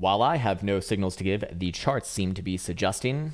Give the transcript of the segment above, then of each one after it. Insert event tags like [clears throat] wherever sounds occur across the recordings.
While I have no signals to give, the charts seem to be suggesting.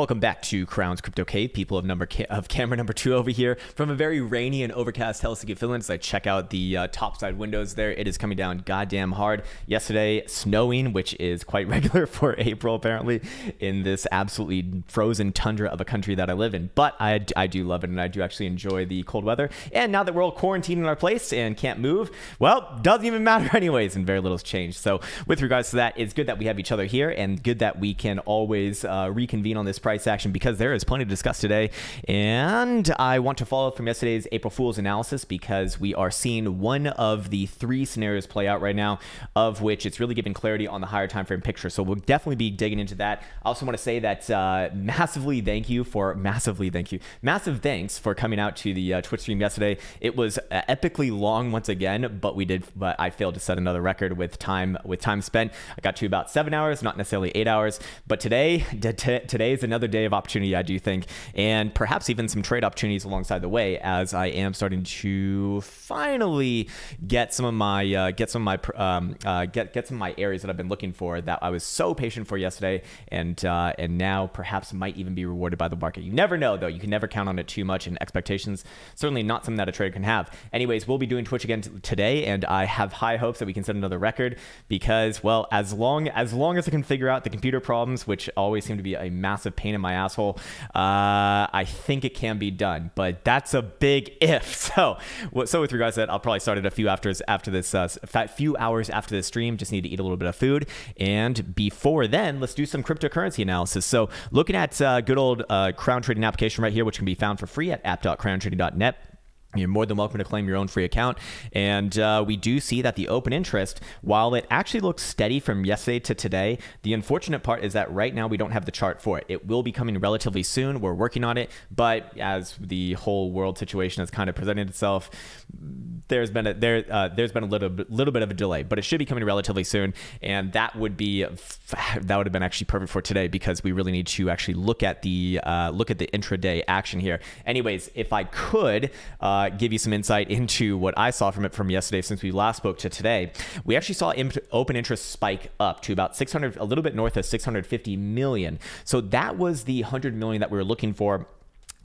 Welcome back to Crown's Crypto Cave, people of number ca- of camera number two over here from a very rainy and overcast Helsinki, Finland. As I check out the uh, top side windows there, it is coming down goddamn hard. Yesterday, snowing, which is quite [laughs] regular for April apparently, in this absolutely frozen tundra of a country that I live in. But I, I do love it, and I do actually enjoy the cold weather. And now that we're all quarantined in our place and can't move, well, doesn't even matter [laughs] anyways, and very little's changed. So with regards to that, it's good that we have each other here, and good that we can always uh, reconvene on this. Project price action because there is plenty to discuss today. And I want to follow up from yesterday's April Fool's analysis because we are seeing one of the three scenarios play out right now, of which it's really giving clarity on the higher time frame picture. So we'll definitely be digging into that. I also want to say that uh, massively thank you for massively thank you, massive thanks for coming out to the uh, Twitch stream yesterday. It was uh, epically long once again, but we did, but I failed to set another record with time with time spent. I got to about seven hours, not necessarily eight hours, but today [laughs] today is an another day of opportunity, I do think, and perhaps even some trade opportunities alongside the way as I am starting to finally get some of my uh, get some of my um, uh, get get some of my areas that I've been looking for that I was so patient for yesterday, and uh, and now perhaps might even be rewarded by the market. You never know though; you can never count on it too much, and expectations certainly not something that a trader can have. Anyways, we'll be doing Twitch again today, and I have high hopes that we can set another record because well, as long as long as I can figure out the computer problems, which always seem to be a massive pain in my asshole. Uh, I think it can be done, but that's a big if. [laughs] So, so with regards to that, I'll probably start it a few after after this, uh, few hours after the stream. Just need to eat a little bit of food, and before then, let's do some cryptocurrency analysis. So, looking at uh, good old uh, crown trading application right here, which can be found for free at app.crowntrading.net you're more than welcome to claim your own free account. And uh, we do see that the open interest, while it actually looks steady from yesterday to today, the unfortunate part is that right now we don't have the chart for it. It will be coming relatively soon. We're working on it. But as the whole world situation has kind of presented itself, there's been a there uh, there's been a little little bit of a delay, but it should be coming relatively soon, and that would be that would have been actually perfect for today because we really need to actually look at the uh, look at the intraday action here. Anyways, if I could uh, give you some insight into what I saw from it from yesterday since we last spoke to today, we actually saw open interest spike up to about 600, a little bit north of 650 million. So that was the 100 million that we were looking for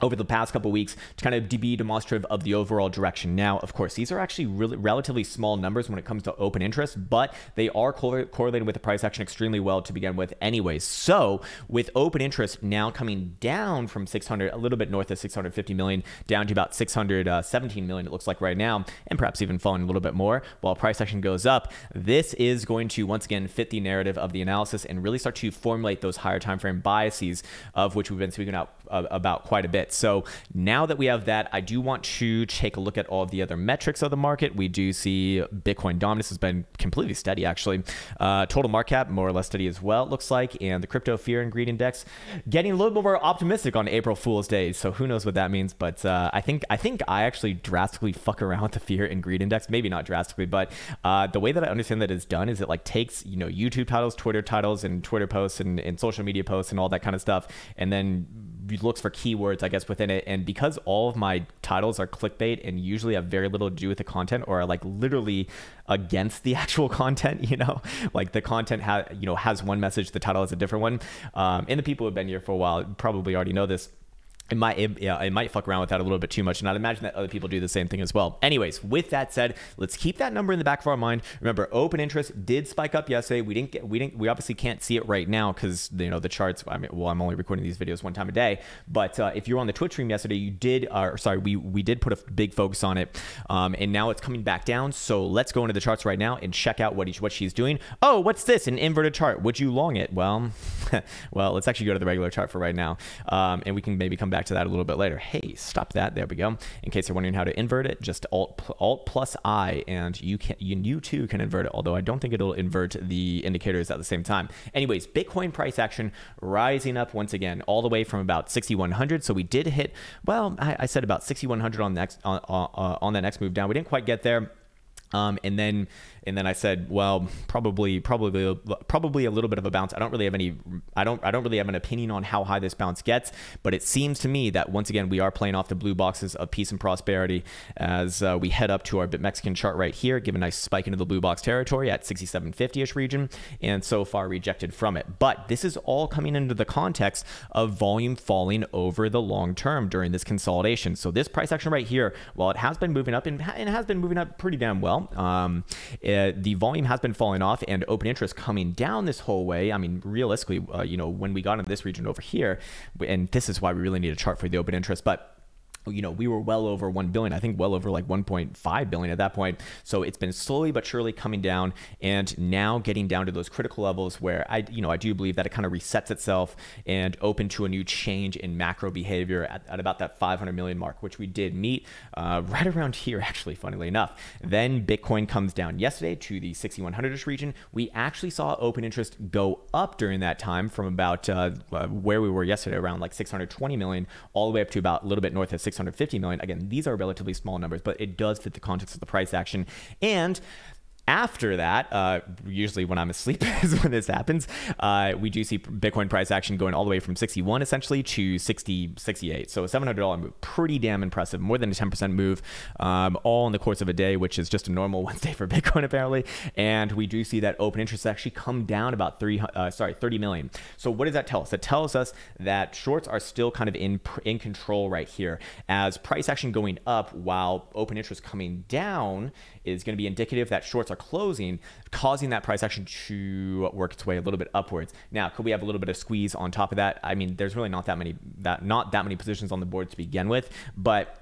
over the past couple weeks to kind of be demonstrative of the overall direction. Now, of course, these are actually really relatively small numbers when it comes to open interest, but they are co- correlated with the price action extremely well to begin with, anyways. So, with open interest now coming down from 600, a little bit north of 650 million, down to about 617 million, it looks like right now, and perhaps even falling a little bit more while price action goes up. This is going to once again fit the narrative of the analysis and really start to formulate those higher time frame biases of which we've been speaking out, uh, about quite a bit bit. So now that we have that, I do want to take a look at all of the other metrics of the market. We do see Bitcoin dominance has been completely steady, actually. Uh, total market cap, more or less steady as well, it looks like. And the crypto fear and greed index getting a little bit more optimistic on April Fool's Day. So who knows what that means? But uh, I think I think I actually drastically fuck around with the fear and greed index. Maybe not drastically, but uh, the way that I understand that is done is it like takes you know YouTube titles, Twitter titles, and Twitter posts and, and social media posts and all that kind of stuff, and then looks for keywords, I guess, within it. And because all of my titles are clickbait and usually have very little to do with the content or are like literally against the [laughs] actual content, you know, like the content ha- you know has one message, the title has a different one. Um, and the people who've been here for a while probably already know this it might it, yeah, it might fuck around with that a little bit too much and i'd imagine that other people do the same thing as well anyways with that said let's keep that number in the back of our mind remember open interest did spike up yesterday we didn't get we didn't we obviously can't see it right now because you know the charts i mean well i'm only recording these videos one time a day but uh, if you were on the twitch stream yesterday you did uh, or sorry we we did put a big focus on it um, and now it's coming back down so let's go into the charts right now and check out what each what she's doing oh what's this an inverted chart would you long it well [laughs] [laughs] well, let's actually go to the regular chart for right now. Um, and we can maybe come back to that a little bit later. Hey, stop that. There we go. In case you're wondering how to invert it, just Alt, Alt plus I, and you can you, you too can invert it, although I don't think it'll invert the indicators at the same time. Anyways, Bitcoin price action rising up once again, all the way from about 6,100. So we did hit, well, I, I said about 6,100 on, next, on, on, uh, on that next move down. We didn't quite get there. Um, and then, and then I said, well, probably, probably, probably a little bit of a bounce. I don't really have any, I don't, I don't really have an opinion on how high this bounce gets, but it seems to me that once again we are playing off the blue boxes of peace and prosperity as uh, we head up to our Mexican chart right here, give a nice spike into the blue box territory at 6750ish region, and so far rejected from it. But this is all coming into the context of volume falling over the long term during this consolidation. So this price action right here, while it has been moving up and, and has been moving up pretty damn well well. Um, it, uh, the volume has been falling off and open interest coming down this whole way. I mean, realistically, uh, you know, when we got in this region over here, and this is why we really need a chart for the open interest, but you know, we were well over 1 billion, I think well over like 1.5 billion at that point. So it's been slowly but surely coming down and now getting down to those critical levels where I, you know, I do believe that it kind of resets itself and open to a new change in macro behavior at, at about that 500 million mark, which we did meet uh, right around here, actually, funnily enough. Then Bitcoin comes down yesterday to the 6,100 ish region. We actually saw open interest go up during that time from about uh, where we were yesterday, around like 620 million, all the way up to about a little bit north of 600. 650 million. Again, these are relatively small numbers, but it does fit the context of the price action. And after that, uh, usually when I'm asleep [laughs] is when this happens, uh, we do see Bitcoin price action going all the way from 61 essentially to 60, 68. So a $700 move, pretty damn impressive, more than a 10% move, um, all in the course of a day, which is just a normal [laughs] Wednesday for Bitcoin apparently. And we do see that open interest actually come down about three, uh, sorry, 30 million. So what does that tell us? That tells us that shorts are still kind of in in control right here, as price action going up while open interest coming down is going to be indicative that shorts are closing, causing that price action to work its way a little bit upwards. Now, could we have a little bit of squeeze on top of that? I mean, there's really not that many that not that many positions on the board to begin with, but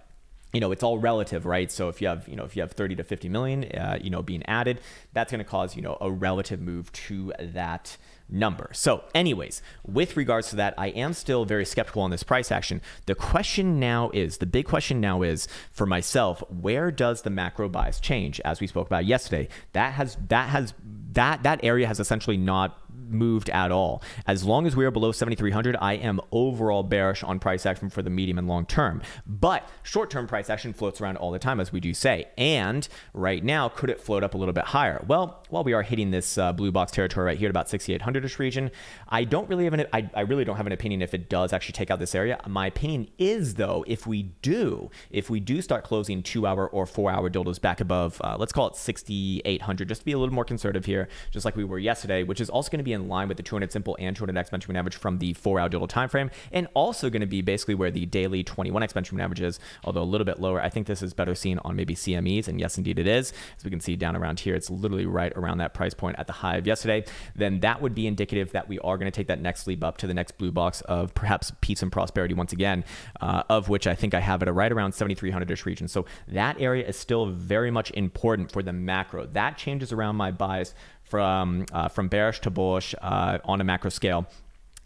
you know, it's all relative, right? So if you have, you know, if you have 30 to 50 million, uh, you know, being added, that's going to cause, you know, a relative move to that, number. So, anyways, with regards to that, I am still very skeptical on this price action. The question now is the big question now is for myself, where does the macro bias change? As we spoke about yesterday, that has that has that that area has essentially not moved at all. As long as we are below 7,300, I am overall bearish on price action for the medium and long term. But short term price action floats around all the time, as we do say. And right now, could it float up a little bit higher? Well, while we are hitting this uh, blue box territory right here at about 6,800 ish region, I don't really have an, I, I really don't have an opinion if it does actually take out this area. My opinion is, though, if we do, if we do start closing two hour or four hour dildos back above, uh, let's call it 6,800, just to be a little more conservative here, just like we were yesterday, which is also going to to be in line with the 200 simple and 200 exponential moving average from the four hour digital time frame, and also going to be basically where the daily 21 exponential moving average is, although a little bit lower. I think this is better seen on maybe CMEs, and yes, indeed it is. As we can see down around here, it's literally right around that price point at the high of yesterday. Then that would be indicative that we are going to take that next leap up to the next blue box of perhaps peace and prosperity once again, uh, of which I think I have it right around 7,300 ish region. So that area is still very much important for the macro. That changes around my bias from uh, from bearish to bullish uh, on a macro scale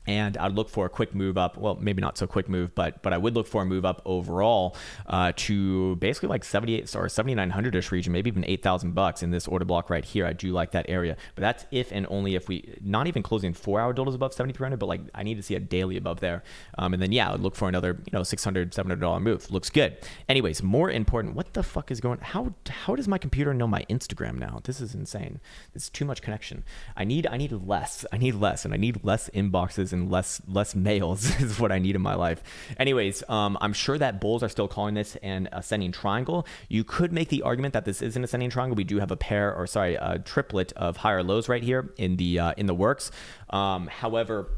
and I'd look for a quick move up. Well, maybe not so quick move, but but I would look for a move up overall uh, to basically like 78 or 7900 ish region, maybe even 8,000 bucks in this order block right here. I do like that area, but that's if and only if we not even closing four hour totals above 7,300, but like I need to see a daily above there, um, and then yeah, I would look for another you know 600 700 dollar move. Looks good. Anyways, more important. What the fuck is going? How how does my computer know my Instagram now? This is insane. It's too much connection. I need I need less. I need less, and I need less inboxes. And and less less males [laughs] is what I need in my life. Anyways, um, I'm sure that bulls are still calling this an ascending triangle. You could make the argument that this is an ascending triangle. We do have a pair, or sorry, a triplet of higher lows right here in the uh, in the works. Um, however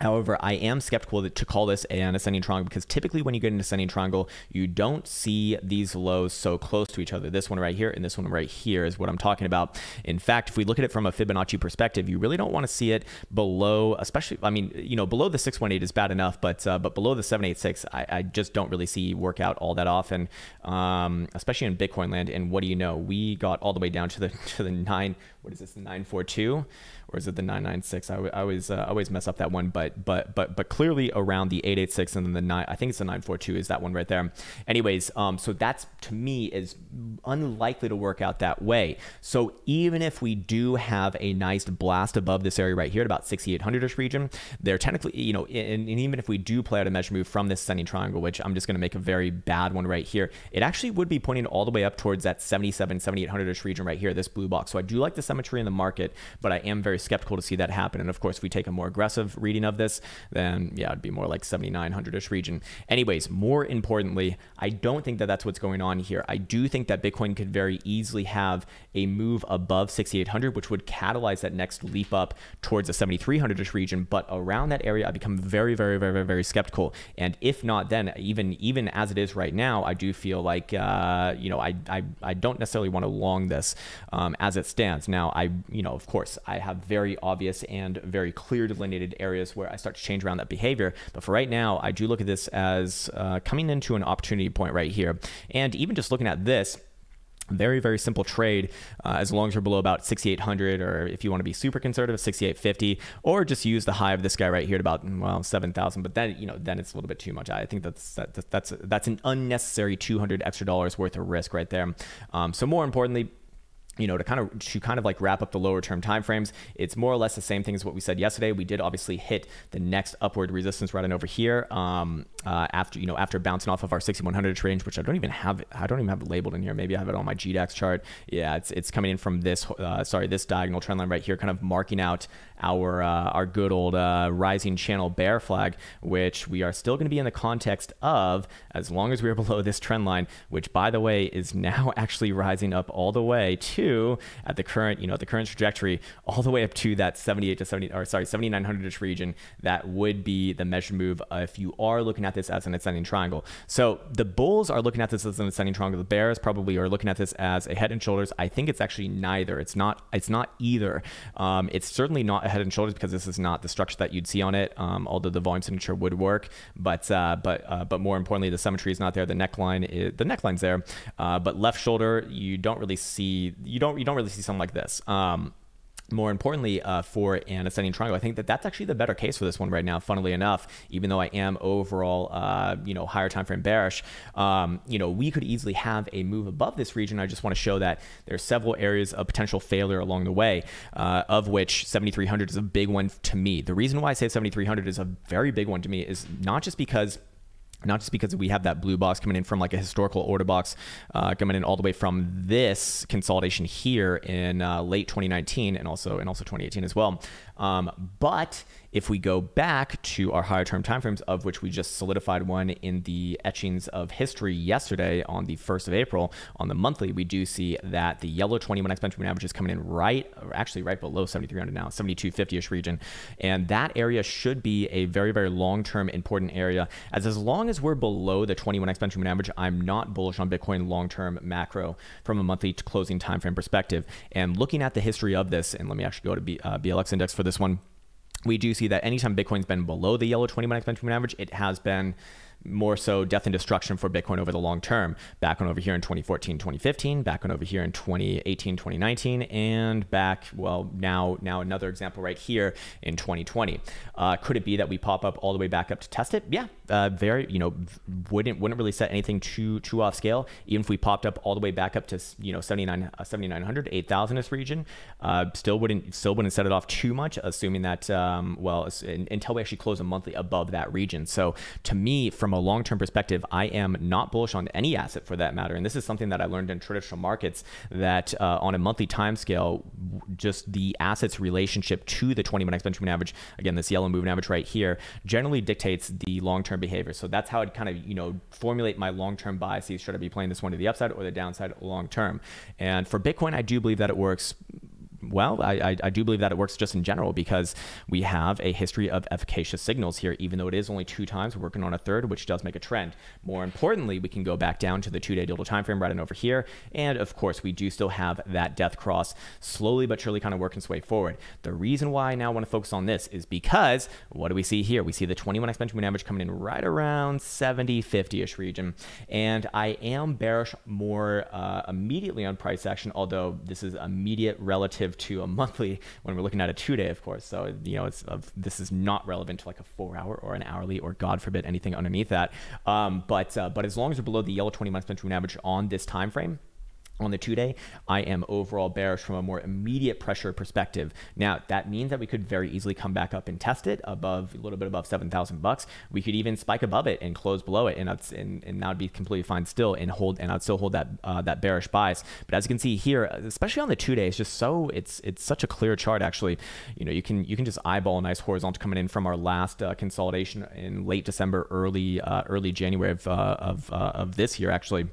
However, I am skeptical that, to call this an ascending triangle because typically when you get an ascending triangle, you don't see these lows so close to each other. This one right here and this one right here is what I'm talking about. In fact, if we look at it from a Fibonacci perspective, you really don't want to see it below, especially, I mean, you know, below the 618 is bad enough, but uh, but below the 786, I, I, just don't really see work out all that often, um, especially in Bitcoin land. And what do you know? We got all the way down to the [laughs] to the nine, what is this, 942? or is it the 996? I always uh, always mess up that one, but but but but clearly around the 886 and then the 9 I think it's the 942 is that one right there. Anyways, um, so that's to me is unlikely to work out that way. So even if we do have a nice blast above this area right here at about 6800ish region, they're technically you know, and, and even if we do play out a measure move from this sending triangle, which I'm just going to make a very bad one right here, it actually would be pointing all the way up towards that 77 7800ish region right here, this blue box. So I do like the symmetry in the market, but I am very skeptical to see that happen. And of course, if we take a more aggressive reading of this, then yeah, it'd be more like 7,900 ish region. Anyways, more importantly, I don't think that that's what's going on here. I do think that Bitcoin could very easily have a move above 6,800, which would catalyze that next leap up towards a 7,300 ish region. But around that area, I become very, very, very, very, very skeptical. And if not, then even even as it is right now, I do feel like uh, you know I, I I don't necessarily want to long this um, as it stands. Now I you know of course I have very obvious and very clear delineated areas where I start to change around that behavior. But for right now, I do look at this as uh, coming into an opportunity point right here. And even just looking at this, very very simple trade uh, as long as you're below about 6800 or if you want to be super conservative 6850 or just use the high of this guy right here at about mm, well 7000 but then you know then it's a little bit too much i think that's that, that's that's an unnecessary 200 extra dollars worth of risk right there um, so more importantly you know, to kind of to kind of like wrap up the lower term timeframes, it's more or less the same thing as what we said yesterday. We did obviously hit the next upward resistance right in over here um, uh, after you know after bouncing off of our 6100 range, which I don't even have. I don't even have it labeled in here. Maybe I have it on my GDAX chart. Yeah, it's it's coming in from this uh, sorry this diagonal trend line right here, kind of marking out our uh, our good old uh, rising channel bear flag, which we are still going to be in the context of as long as we are [laughs] below this trend line, which by the way is now [laughs] actually rising up all the way to at the current you know the current trajectory all the way up to that 78 to 70 or sorry 7900ish region that would be the measured move uh, if you are looking at this as an ascending triangle. So the bulls are looking at this as an ascending triangle. The bears probably are looking at this as a head and shoulders. I think it's actually neither. It's not. It's not either. Um, it's certainly not head and shoulders because this is not the structure that you'd see on it. Um, although the volume signature would work, but uh, but uh, but more importantly, the symmetry is not there. The neckline is, the neckline's there, uh, but left shoulder you don't really see you don't you don't really see something like this. Um, more importantly uh, for an ascending triangle. I think that that's actually the better case for this one right now. Funnily enough, even though I am overall, uh, you know, higher time frame bearish, um, you know, we could easily have a move above this region. I just want to show that there's several areas of potential failure along the way, uh, of which 7300 is a big one to me. The reason why I say 7300 is a very big one to me is not just because not just because we have that blue box coming in from like a historical order box uh, coming in all the way from this consolidation here in uh, late 2019 and also and also 2018 as well um, but if we go back to our higher term timeframes, of which we just solidified one in the etchings of history yesterday on the 1st of April on the monthly, we do see that the yellow 21 exponential moving average is coming in right, actually right below 7,300 now, 7,250 ish region. And that area should be a very, very long term important area. As as long as we're below the 21 exponential moving average, I'm not bullish on Bitcoin long term macro from a monthly closing timeframe perspective. And looking at the history of this, and let me actually go to B, uh, BLX index for this this one, we do see that anytime Bitcoin's been below the yellow 20 month exponential moving average, it has been more so death and destruction for Bitcoin over the long term. Back on over here in 2014, 2015, back on over here in 2018, 2019, and back, well, now, now another example right here in 2020. Uh, could it be that we pop up all the way back up to test it? Yeah, uh, very, you know, wouldn't, wouldn't really set anything too, too off scale. Even if we popped up all the way back up to, you know, 79, uh, 7,900, 8,000 this region, uh, still wouldn't, still wouldn't set it off too much, assuming that, um, well, until we actually close a monthly above that region. So to me, from from a long term perspective, I am not bullish on any asset for that matter. And this is something that I learned in traditional markets that uh, on a monthly time scale, just the assets relationship to the 20 minute moving average, again, this yellow moving average right here, generally dictates the long term behavior. So that's how I'd kind of, you know, formulate my long term biases. Should I be playing this one to the upside or the downside long term? And for Bitcoin, I do believe that it works well, I, I, I, do believe that it works just in general because we have a history of efficacious signals here, even though it is only two times, we're working on a third, which does make a trend. More importantly, we can go back down to the two-day delta time frame right in over here. And of course, we do still have that death cross slowly but surely kind of working its way forward. The reason why I now want to focus on this is because what do we see here? We see the 21 exponential moving average coming in right around 70, 50-ish region. And I am bearish more uh, immediately on price action, although this is immediate relative relative to a monthly [laughs] when we're looking at a two day, of course. So, you know, it's, uh, this is not relevant to like a four hour or an hourly or God forbid anything underneath that. Um, but, uh, but as long as we're below the yellow 20 month moving average on this time frame, on the two day, I am overall bearish from a more immediate pressure perspective. Now that means that we could very easily come back up and test it above a little bit above 7,000 bucks. We could even spike above it and close below it. And that's, and, and that would be completely fine still and hold, and I'd still hold that, uh, that bearish bias. But as you can see here, especially on the two day, it's just so it's, it's such a clear chart actually. You know, you can, you can just eyeball a nice horizontal coming in from our last uh, consolidation in late December, early, uh, early January of, uh, of, uh, of this year actually.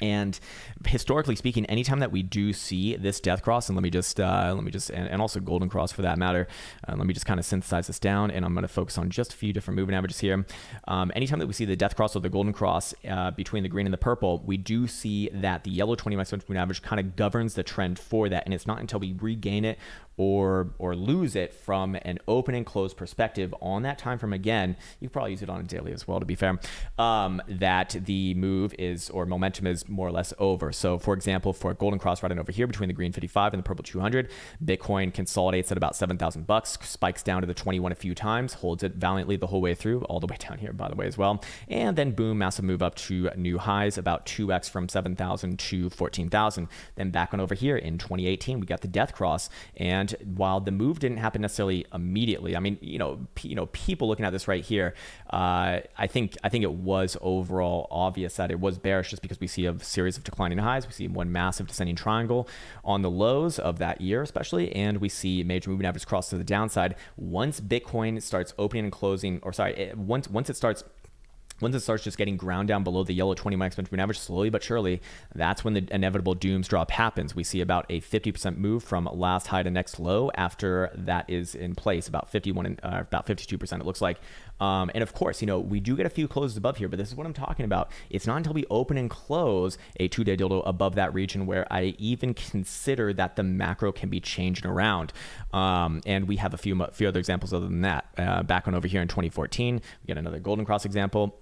And historically speaking, anytime that we do see this death cross, and let me just uh, let me just and, and, also golden cross for that matter, uh, let me just kind of synthesize this down, and I'm going to focus on just a few different moving averages here. Um, anytime that we see the death cross or the golden cross uh, between the green and the purple, we do see that the yellow 20 by 20 moving average kind of governs the trend for that, and it's not until we regain it or or lose it from an open and close perspective on that time frame again you probably use it on a daily as well to be fair um, that the move is or momentum is more or less over so for example for golden cross right over here between the green 55 and the purple 200 bitcoin consolidates at about 7000 bucks spikes down to the 21 a few times holds it valiantly the whole way through all the way [laughs] down here by the way as well and then boom massive move up to new highs about 2x from 7000 to 14000 then back on over here in 2018 we got the death cross and and while the move didn't happen necessarily immediately, I mean, you know, p- you know, people looking at this right here, uh, I think I think it was overall obvious that it was bearish just because we see a series of declining highs, we see one massive descending triangle on the lows of that year, especially, and we see major moving averages cross to the downside. Once Bitcoin starts opening and closing, or sorry, it, once once it starts once it starts just getting ground down below the yellow 20 mics between average slowly but surely that's when the inevitable dooms drop happens we see about a 50% move from last high to next low after that is in place about 51 and uh, about 52% it looks like um, and of course you know we do get a few closes above here but this is what i'm talking about it's not until we open and close a two day dildo above that region where i even consider that the macro can be changing around um, and we have a few, few other examples other than that uh, back on over here in 2014 we get another golden cross example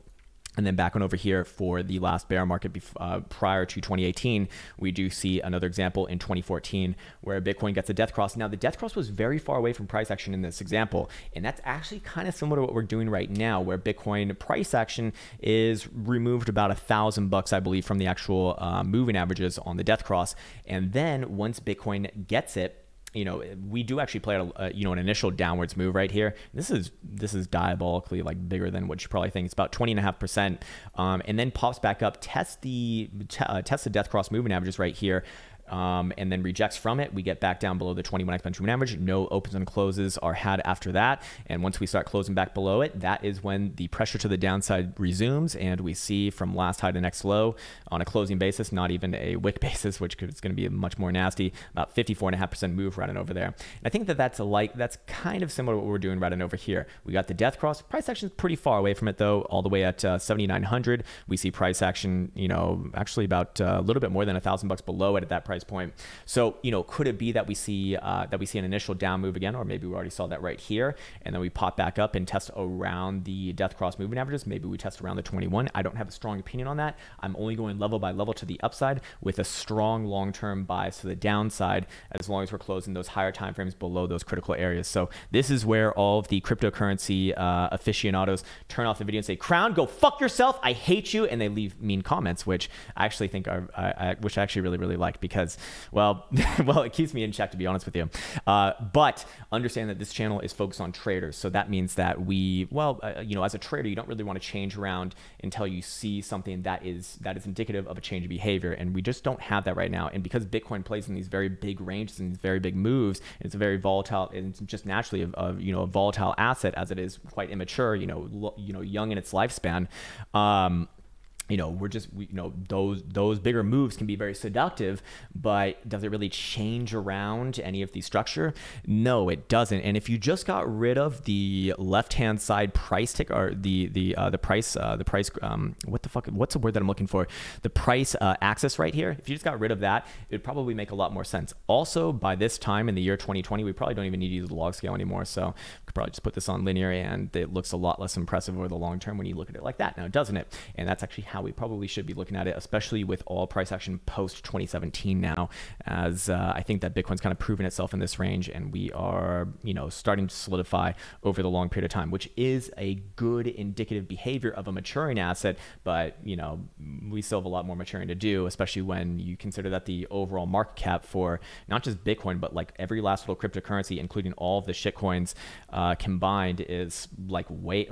and then back on over here for the last bear market uh, prior to 2018, we do see another example in 2014 where Bitcoin gets a death cross. Now, the death cross was very far away from price action in this example. And that's actually kind of similar to what we're doing right now, where Bitcoin price action is removed about a thousand bucks, I believe, from the actual uh, moving averages on the death cross. And then once Bitcoin gets it, you know, we do actually play a, a, you know an initial downwards move right here. This is this is diabolically like bigger than what you probably think. It's about 20 and a half percent, um, and then pops back up. Test the uh, test the death cross moving averages right here um, and then rejects from it. We get back down below the 21 exponential moving average. No opens and closes are had after that. And once we start closing back below it, that is when the pressure to the downside resumes. And we see from last high to next low on a closing basis, not even a wick [laughs] basis, which is going to be much more nasty, about 54.5% move running over there. And I think that that's like, that's kind of similar to what we're doing right over here. We got the death cross. Price action is pretty far away from it though, all the way at uh, 7,900. We see price action, you know, actually about uh, a little bit more than a thousand bucks below it at that price price point. So, you know, could it be that we see uh, that we see an initial down move again, or maybe we already saw that right here, and then we pop back up and test around the death cross moving averages. Maybe we test around the 21. I don't have a strong opinion on that. I'm only going level by level to the upside with a strong long-term bias to the downside, as long as we're closing those higher time frames below those critical areas. So this is where all of the cryptocurrency uh, aficionados turn off the video and say, "Crown, go fuck yourself. I hate you," and they leave mean comments, which I actually think are, I, I, which I actually really really like because because, well, [laughs] well, it keeps me in check to be honest with you. Uh, but understand that this channel is focused on traders, so that means that we, well, uh, you know, as a trader, you don't really want to change around until you see something that is that is indicative of a change of behavior, and we just don't have that right now. And because Bitcoin plays in these very big ranges and these very big moves, it's a very volatile, and just naturally a, a you know a volatile asset as it is quite immature, you know, lo, you know, young in its lifespan. Um, you know, we're just, you know, those those bigger moves can be very seductive, but does it really change around any of the structure? No, it doesn't. And if you just got rid of the left hand side price tick or the the uh, the price uh, the price um, what the fuck what's the word that I'm looking for the price uh, axis right here. If you just got rid of that, it'd probably make a lot more sense. Also, by this time in the year 2020, we probably don't even need to use the log scale anymore, so we could probably just put this on linear, and it looks a lot less impressive over the long term when you look at it like that. Now, doesn't it? And that's actually how how we probably should be looking at it, especially with all price action post 2017 now, as uh, I think that Bitcoin's kind of proven itself in this range, and we are you know starting to solidify over the long period of time, which is a good indicative behavior of a maturing asset. But you know we still have a lot more maturing to do, especially when you consider that the overall market cap for not just Bitcoin but like every last little cryptocurrency, including all of the shitcoins uh, combined, is like way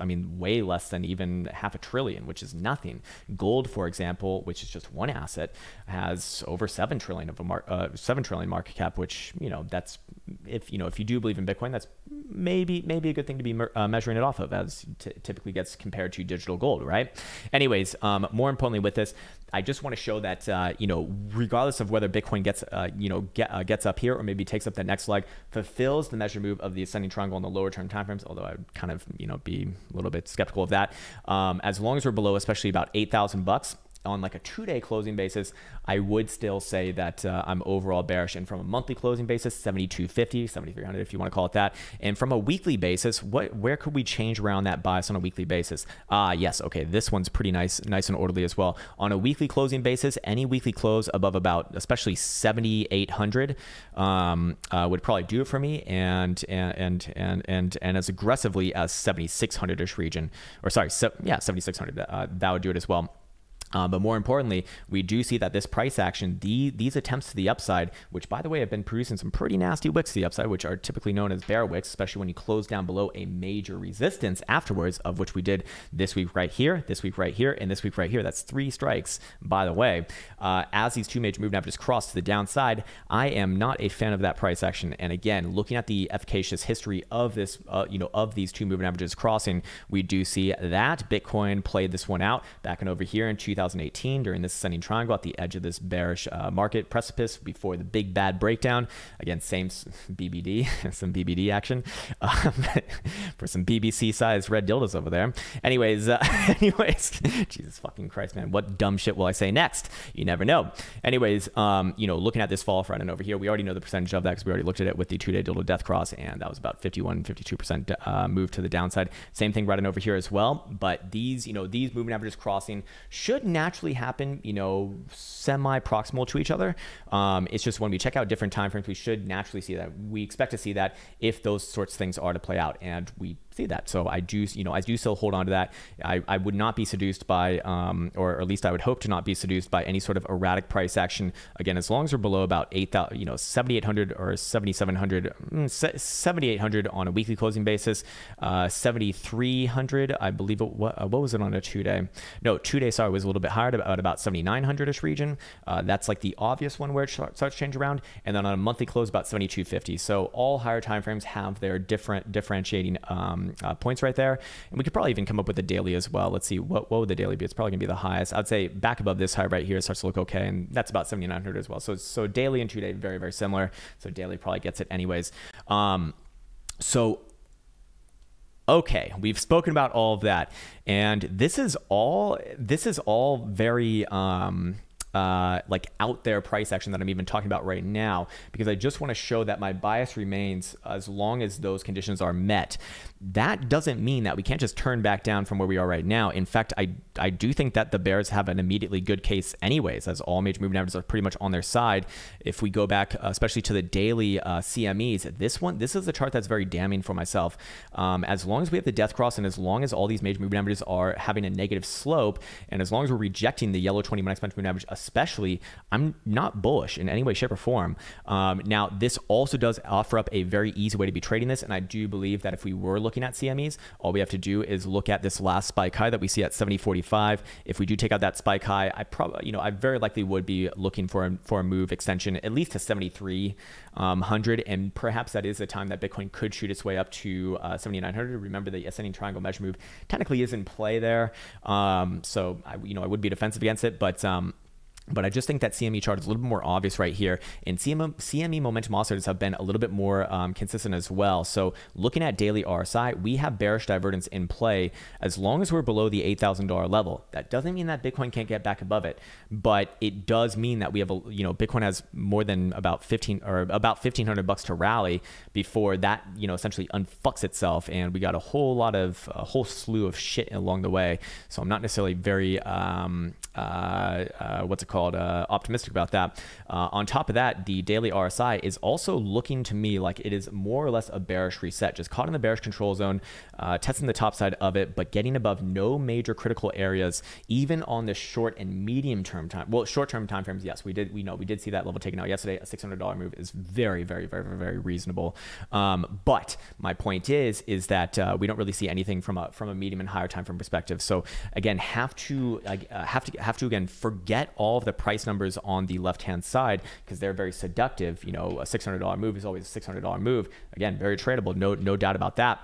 I mean way less than even half a trillion, which is nothing nothing. Gold, for example, which is just one asset, has over seven trillion of a mar- uh, seven trillion market cap. Which you know that's if you know if you do believe in Bitcoin, that's maybe maybe a good thing to be mer- uh, measuring it off of, as t- typically gets compared to digital gold, right? Anyways, um, more importantly, with this, I just want to show that uh, you know, regardless of whether Bitcoin gets uh, you know get, uh, gets up here or maybe takes up that next leg, fulfills the measure move of the ascending triangle on the lower term timeframes. Although I would kind of you know be a little bit skeptical of that. Um, as long as we're below, especially about eight thousand bucks, on like a two day closing basis, I would still say that uh, I'm overall bearish. And from a monthly closing basis, 7250, 7300, if you want to call it that. And from a weekly basis, what where could we change around that bias on a weekly basis? Ah, yes. Okay, this one's pretty nice, nice and orderly as well. On a weekly closing basis, any weekly close above about, especially 7800, um, uh, would probably do it for me. And and and and and, and as aggressively as 7600ish region, or sorry, so, yeah, 7600, uh, that would do it as well. Uh, but more importantly, we do see that this price action, the, these attempts to the upside, which by the way have been producing some pretty nasty wicks to the upside, which are typically known as bear wicks, especially when you close down below a major resistance afterwards, of which we did this week right here, this week right here, and this week right here. That's three strikes, by the way. Uh, as these two major moving averages cross to the downside, I am not a fan of that price action. And again, looking at the efficacious history of this, uh, you know, of these two moving averages crossing, we do see that Bitcoin played this one out back and over here in 2000. 2018 during this ascending triangle at the edge of this bearish uh, market precipice before the big bad breakdown. Again, same [laughs] BBD, [laughs] some BBD action [laughs] um, for some BBC sized red dildos over there. Anyways, uh, anyways, Jesus fucking Christ, man, what dumb shit will I say next? You never know. Anyways, um, you know, looking at this fall front and over here, we already know the percentage of that because we already looked at it with the two day dildo death cross, and that was about 51, 52% uh, move to the downside. Same thing right in over here as well. But these, you know, these moving averages crossing should naturally happen, you know, semi proximal to each other. Um, it's just when we check out different time frames, we should naturally see that. We expect to see that if those sorts of things are to play out, and we see that. So I do, you know, I do still hold on to that. I, I would not be seduced by, um, or, at least I would hope to not be seduced by any sort of erratic price action. Again, as long as we're below about 8,000, you know, 7,800 or 7,700, mm, 7,800 on a weekly closing basis, uh, 7,300, I believe it, what, uh, what was it on a two day? No, two day, sorry, was a little bit higher at about, 7,900 ish region. Uh, that's like the obvious one where it starts to change around. And then on a monthly close, about 7,250. So all higher timeframes have their different differentiating um, uh, points right there. And we could probably even come up with a daily as well. Let's see, what, what would the daily be? It's probably gonna be the highest. I'd say back above this high right here starts to look okay. And that's about 7,900 as well. So, so daily and two day, very, very similar. So daily probably gets it anyways. Um, so okay we've spoken about all of that and this is all this is all very um uh, like out there price action that I'm even talking about right now, because I just want to show that my bias remains as long as those conditions are met. That doesn't mean that we can't just turn back down from where we are right now. In fact, I, I do think that the bears have an immediately good case anyways, as all major moving averages are pretty much on their side. If we go back, uh, especially to the daily uh, CMEs, this one, this is a chart that's very damning for myself. Um, as long as we have the death cross and as long as all these major moving averages are having a negative slope, and as long as we're rejecting the yellow 20 minute exponential moving average, especially, I'm not bullish in any way, shape, or form. Um, now, this also does offer up a very easy way to be trading this. And I do believe that if we were looking at CMEs, all we have to do is look at this last spike high that we see at 70.45. If we do take out that spike high, I probably, you know, I very likely would be looking for a, for a move extension at least to 7,300. Um, and perhaps that is the time that Bitcoin could shoot its way up to uh, 7,900. Remember, that ascending triangle measure move technically is in play there. Um, so, I, you know, I would be defensive against it, but um, but I just think that CME chart is a little bit more obvious right here. And CME, momentum oscillators have been a little bit more um, consistent as well. So looking at daily RSI, we have bearish divergence in play as long as we're below the $8,000 level. That doesn't mean that Bitcoin can't get back above it, but it does mean that we have, a, you know, Bitcoin has more than about 15 or about 1500 bucks to rally before that, you know, essentially unfucks itself. And we got a whole lot of, a whole slew of shit along the way. So I'm not necessarily very, um, uh, uh, what's it called? called uh, optimistic about that. Uh, on top of that, the daily RSI is also looking to me like it is more or less a bearish reset, just caught in the bearish control zone, uh, testing the top side of it, but getting above no major critical areas, even on the short and medium term time. Well, short term time frames, yes, we did. We know we did see that level taken out yesterday. A six hundred dollar move is very, very, very, very reasonable. Um, but my point is, is that uh, we don't really see anything from a from a medium and higher time frame perspective. So again, have to uh, have to have to again forget all of the the price numbers on the left-hand side because they're very seductive. You know, a $600 move is always a $600 move. Again, very tradable, no no doubt about that.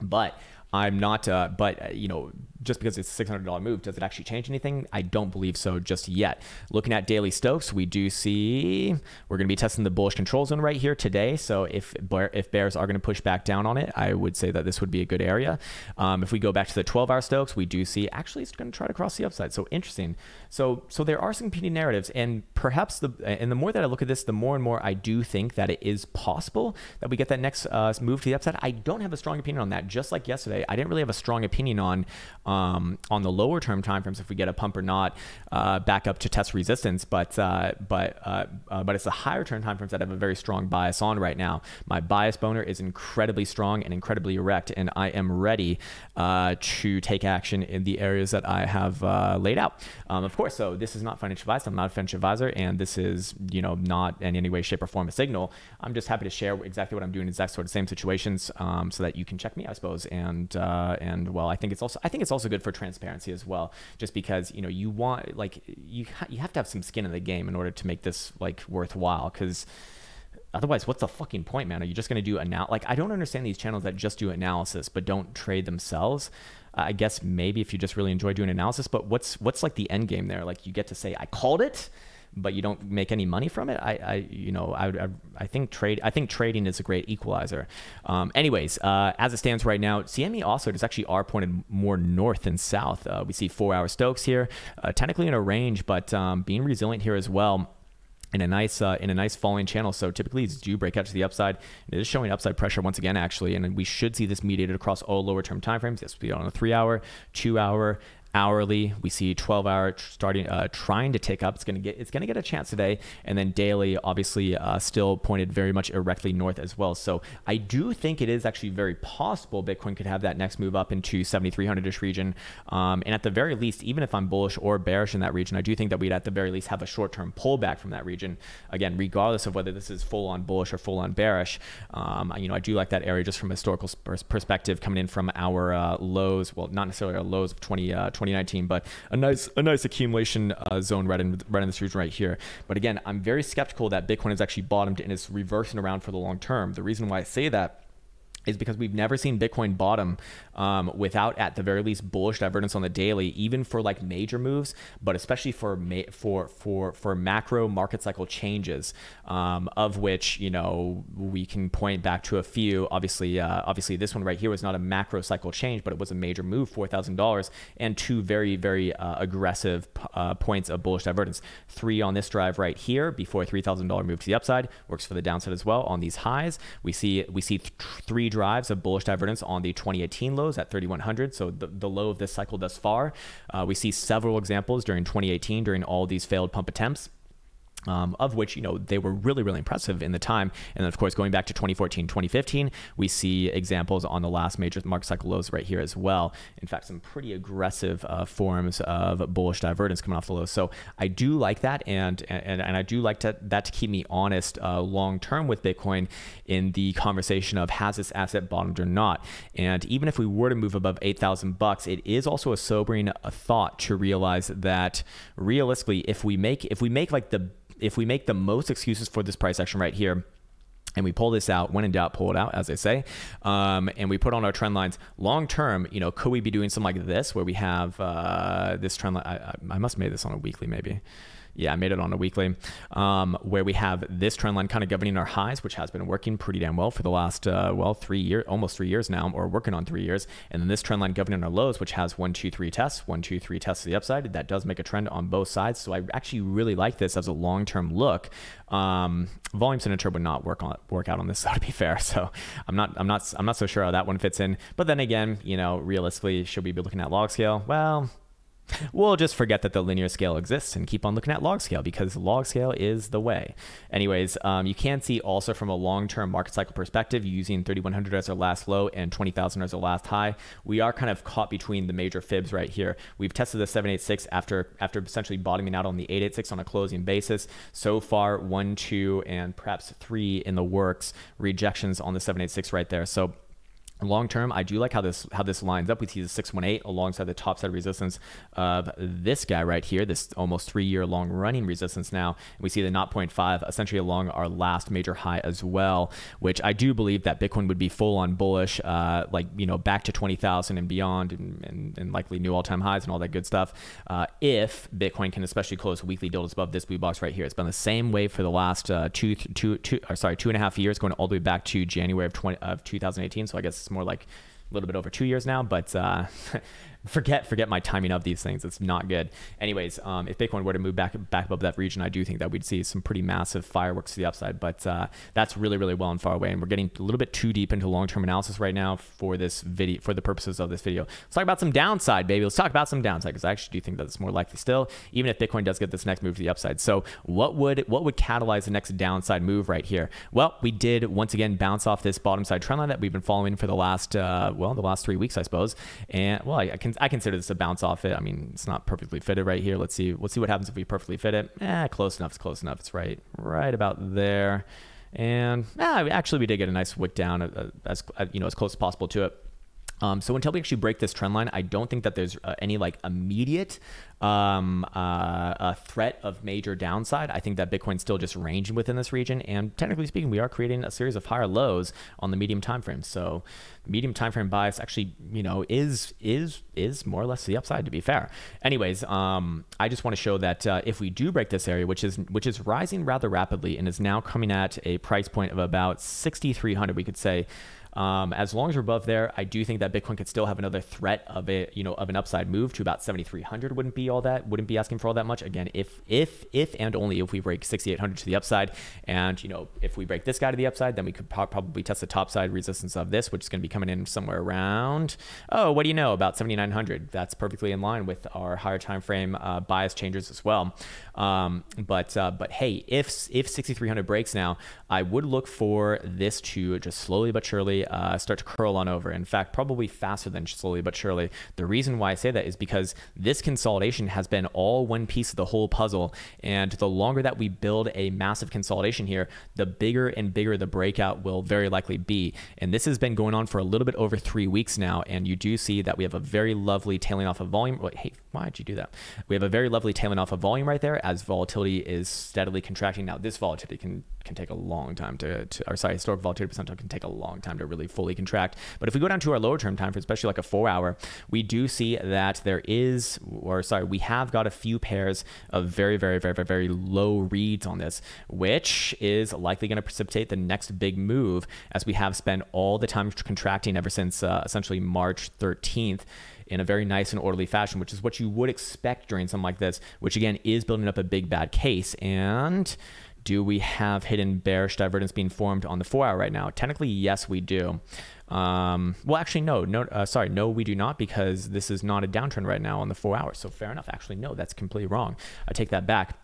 But I'm not, uh, but uh, you know, just because it's a $600 move, does it actually change anything? I don't believe so just yet. Looking at daily Stokes, we do see we're going to be testing the bullish control zone right here today. So if bear, if bears are going to push back down on it, I would say that this would be a good area. Um, if we go back to the 12-hour Stokes, we do see actually it's going to try to cross the upside. So interesting. So so there are some competing narratives, and perhaps the and the more that I look at this, the more and more I do think that it is possible that we get that next uh, move to the upside. I don't have a strong opinion on that. Just like yesterday, I didn't really have a strong opinion on. Um, um, on the lower term timeframes if we get a pump or not uh, back up to test resistance. But uh, but uh, uh but it's the higher term timeframes that I have a very strong bias on right now. My bias boner is incredibly strong and incredibly erect, and I am ready uh, to take action in the areas that I have uh, laid out. Um, of course, so this is not financial advice. I'm not a financial advisor, and this is you know not in any way, shape, or form a signal. I'm just happy to share exactly what I'm doing in exact sort of same situations um, so that you can check me, I suppose. And and well, I think it's also I think it's also also good for transparency as well, just because you know you want like you ha- you have to have some skin in the game in order to make this like worthwhile because. Otherwise, what's the fucking point, man? Are you just going to do now Like, I don't understand these channels that just do analysis but don't trade themselves. Uh, I guess maybe if you just really enjoy doing analysis, but what's what's like the end game there? Like, you get to say, "I called it," but you don't make any money from it, I, I you know, I, I, I think trade, I think trading is a great equalizer. Um, anyways, uh, as it stands right now, CME also is actually R pointed more north than south. Uh, we see four hour Stokes here, uh, technically in a range, but um, being resilient here as well in a nice uh, in a nice falling channel. So typically these do break out to the upside. It is showing upside pressure once again, actually, and we should see this mediated across all lower term timeframes. Yes, we be on a three hour, two hour, hourly. We see 12 hour starting uh, trying to tick up. It's gonna get it's gonna get a chance today, and then daily obviously uh, still pointed very much directly north as well. So I do think it is actually very possible Bitcoin could have that next move up into 7,300 ish region, um, and at the very least, even if I'm bullish or bearish in that region, I do think that we'd at the very least have a short term pullback from that region. Again, regardless of whether this is full on bullish or full on bearish, um, you know I do like that area just from a historical perspective coming in from our uh, lows. Well, not necessarily our lows of 20. 20 uh, 2019. But a nice, a nice accumulation uh, zone right in, right in this region right here. But again, I'm very skeptical that Bitcoin has actually bottomed and is reversing around for the long term. The reason why I say that is because we've never seen Bitcoin bottom um, without, at the very least, bullish divergence on the daily, even for like major moves, but especially for ma- for for for macro market cycle changes, um, of which you know we can point back to a few. Obviously, uh, obviously this one right here was not a macro cycle change, but it was a major move, four thousand dollars, and two very very uh, aggressive uh, points of bullish divergence. Three on this drive right here before a three thousand dollar move to the upside works for the downside as well on these highs. We see we see th- three drives of bullish divergence on the 2018 lows at 3100. So the, the low of this cycle thus far. Uh, we see several examples during 2018 during all these failed pump attempts. Um, of which you know they were really really impressive in the time and then of course going back to 2014 2015 we see examples on the last major market cycle lows right here as well in fact some pretty aggressive uh, forms of bullish divergence coming off the lows so i do like that and and, and i do like to, that to keep me honest uh, long term with bitcoin in the conversation of has this asset bottomed or not and even if we were to move above 8000 bucks it is also a sobering uh, thought to realize that realistically if we make if we make like the if we make the most excuses for this price action right here, and we pull this out when in doubt pull it out as I say um, and we put on our trend lines long term you know could we be doing something like this where we have uh, this trend line I, I must have made this on a weekly maybe yeah, I made it on a weekly um, where we have this trend line kind of governing our highs, which has been working pretty damn well for the last, uh, well, three years, almost three years now, or working on three years. And then this trend line governing our lows, which has one, two, three tests, one, two, three tests to the upside. That does make a trend on both sides. So I actually really like this as a long term look. Um, volume signature would not work on work out on this, though, [laughs] to be fair. So I'm not, I'm not, I'm not so sure how that one fits in. But then again, you know, realistically, should we be looking at log scale? Well, We'll just forget that the linear scale exists and keep on looking at log scale because log scale is the way. Anyways, um, you can see also from a long-term market cycle perspective, using 3,100 as our last low and 20,000 as our last high, we are kind of caught between the major fibs right here. We've tested the 786 after after essentially bottoming out on the 886 on a closing basis. So far, one, two, and perhaps three in the works rejections on the 786 right there. So long term, I do like how this how this lines up. We see the 618 alongside the top side resistance of this guy right here, this almost three year long running resistance now. And we see the 0.5 essentially along our last major high as well, which I do believe that Bitcoin would be full on bullish, uh, like, you know, back to 20,000 and beyond and, and, and, likely new all time highs and all that good stuff. Uh, if Bitcoin can especially close weekly deals above this blue box right here, it's been the same way for the last uh, two, two, two, or uh, sorry, two and a half years going all the way back to January of, 20, of 2018. So I guess more like a little bit over two years now, but uh, [laughs] forget forget my timing of these things. It's not good. Anyways, um, if Bitcoin were to move back back above that region, I do think that we'd see some pretty massive fireworks to the upside. But uh, that's really really well and far away, and we're getting a little bit too deep into long term analysis right now for this video for the purposes of this video. Let's talk about some downside, baby. Let's talk about some downside because I actually do think that it's more likely still, even if Bitcoin does get this next move to the upside. So what would what would catalyze the next downside move right here? Well, we did once again bounce off this bottom side trend line that we've been following for the last uh, well the last three weeks, I suppose, and well I, I can can I consider this a bounce off it. I mean, it's not perfectly fitted right here. Let's see. Let's see what happens if we perfectly fit it. Eh, close enough. It's close enough. It's right right about there. And ah, actually, we did get a nice wick down uh, uh, as uh, you know as close as possible to it. Um, so until we actually break this trend line, I don't think that there's uh, any like immediate um, uh, threat of major downside. I think that Bitcoin's still just ranging within this region, and technically speaking, we are creating a series of higher lows on the medium time frame. So medium time frame bias actually, you know, is is is more or less the upside. To be fair, anyways, um, I just want to show that uh, if we do break this area, which is which is rising rather rapidly and is now coming at a price point of about 6,300, we could say. Um, as long as we are above there, I do think that Bitcoin could still have another threat of a you know of an upside move to about 7,300. Wouldn't be all that. Wouldn't be asking for all that much. Again, if if if and only if we break 6,800 to the upside, and you know if we break this guy to the upside, then we could probably test the top side resistance of this, which is going to be coming in somewhere around. Oh, what do you know about 7,900? That's perfectly in line with our higher time frame uh, bias changes as well. Um, but uh, but hey, if if 6300 breaks now, I would look for this to just slowly but surely uh, start to curl on over. In fact, probably faster than slowly but surely. The reason why I say that is because this consolidation has been all one piece of the whole puzzle, and the longer that we build a massive consolidation here, the bigger and bigger the breakout will very likely be. And this has been going on for a little bit over three weeks now, and you do see that we have a very lovely tailing off of volume. Wait, hey, why did you do that? We have a very lovely tailing off of volume right there as volatility is steadily contracting. Now, this volatility can can take a long time to, to or sorry, historic volatility percentile can take a long time to really fully contract. But if we go down to our lower term time frame, especially like a four hour, we do see that there is, or sorry, we have got a few pairs of very, very, very, very, very low reads on this, which is likely going to precipitate the next big move as we have spent all the time contracting ever since uh, essentially March 13th in a very nice and orderly fashion, which is what you would expect during something like this, which again is building up a big bad case. And do we have hidden bearish divergence being formed on the four hour right now? Technically, yes, we do. Um, well, actually, no, no, uh, sorry, no, we do not because this is not a downtrend right now on the four hours. So fair enough. Actually, no, that's completely wrong. I take that back.